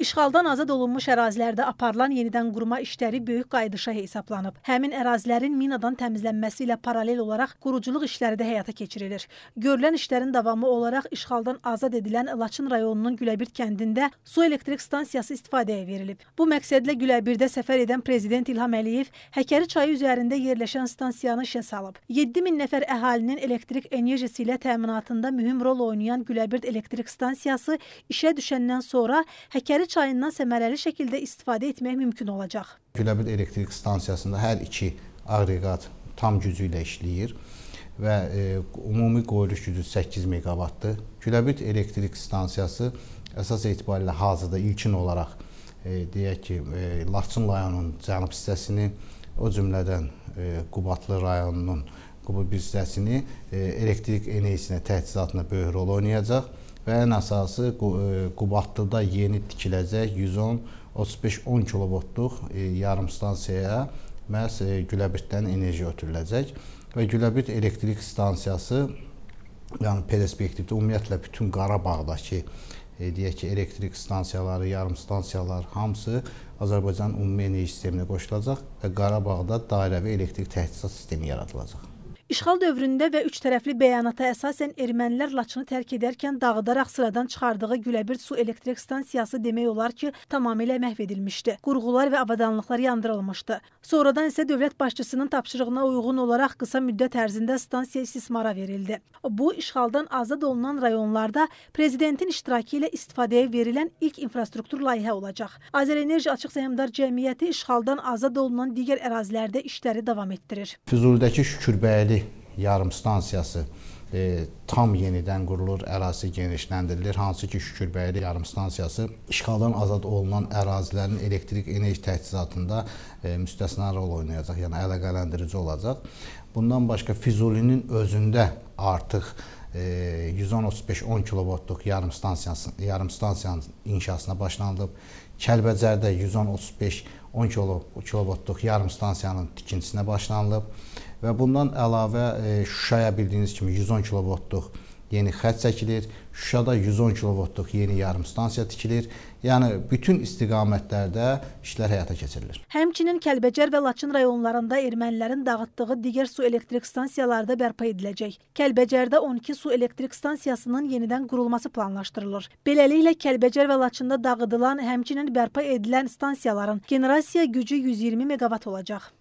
İşğaldan azad olunmuş ərazilərdə aparılan yenidən qurma işləri böyük qayıdışa hesablanıb. Həmin ərazilərin minadan təmizlənməsi ilə paralel olaraq quruculuq işləri də həyata keçirilir. Görülən işlərin davamı olaraq işğaldan azad edilən Laçın rayonunun Güləbird kəndində su elektrik stansiyası istifadəyə verilib. Bu məqsədlə Güləbirdə səfər edən prezident İlham Əliyev Həkəri çayı üzərində yerləşən stansiyanı işə salıb. 7000 nəfər əhalinin elektrik enerjisi ilə təminatında mühüm rol oynayan Güləbird elektrik stansiyası işə düşəndən sonra Həkəri çayından səmərəli şəkildə istifadə etmək mümkün olacaq. Güləbil elektrik stansiyasında hər iki agreqat tam gücü ilə işləyir və e, ümumi qoyuluş gücü 8 meqavatdır. Güləbit elektrik stansiyası əsas etibarilə hazırda ilkin olaraq e, deyək ki, e, Laçın rayonunun cənub hissəsini, o cümlədən e, Qubatlı rayonunun Qubu bir hissəsini e, elektrik enerjisinə təchizatına böyük rol oynayacaq və ən əsası Qubadlıda e, yeni tikiləcək 110 35-10 kilovoltluq e, yarım stansiyaya məhz e, Güləbitdən enerji ötürüləcək və Güləbit elektrik stansiyası yəni perspektivdə ümumiyyətlə bütün Qarabağdakı e, deyək ki, elektrik stansiyaları, yarım stansiyalar hamısı Azərbaycanın ümumi enerji sisteminə qoşulacaq və Qarabağda dairəvi elektrik təchizat sistemi yaradılacaq. İşğal dövründə və üçtərəfli bəyanata əsasən ermənilər Laçını tərk edərkən dağıdaraq sıradan çıxardığı Güləbir su elektrik stansiyası demək olar ki, tamamilə məhv edilmişdi. Qurğular və avadanlıqlar yandırılmışdı. Sonradan isə dövlət başçısının tapşırığına uyğun olaraq qısa müddət ərzində stansiya istismara verildi. Bu, işğaldan azad olunan rayonlarda prezidentin iştirakı ilə istifadəyə verilən ilk infrastruktur layihə olacaq. Azərenerji Açıq Səhmdar Cəmiyyəti işğaldan azad olunan digər ərazilərdə işləri davam etdirir. Füzulidəki Şükürbəyli yarım stansiyası e, tam yenidən qurulur, ərazisi genişləndirilir. Hansı ki, Şükürbəyli yarımstansiyası işğaldan azad olunan ərazilərin elektrik enerji təchizatında e, müstəsna rol oynayacaq, yəni əlaqələndirici olacaq. Bundan başqa Füzulinin özündə artıq e, 135-10 kilovatluq yarımstansiyasının yarımstansiyanın inşasına başlanılıb. Kəlbəcərdə 135 10 kilovatluq yarımstansiyanın tikintisinə başlanılıb və bundan əlavə e, Şuşaya bildiyiniz kimi 110 kilovoltluq yeni xətt çəkilir. Şuşada 110 kilovoltluq yeni yarımstansiya tikilir. Yəni bütün istiqamətlərdə işlər həyata keçirilir. Həmçinin Kəlbəcər və Laçın rayonlarında ermənilərin dağıtdığı digər su elektrik stansiyaları da bərpa ediləcək. Kəlbəcərdə 12 su elektrik stansiyasının yenidən qurulması planlaşdırılır. Beləliklə Kəlbəcər və Laçında dağıdılan, həmçinin bərpa edilən stansiyaların generasiya gücü 120 meqavat olacaq.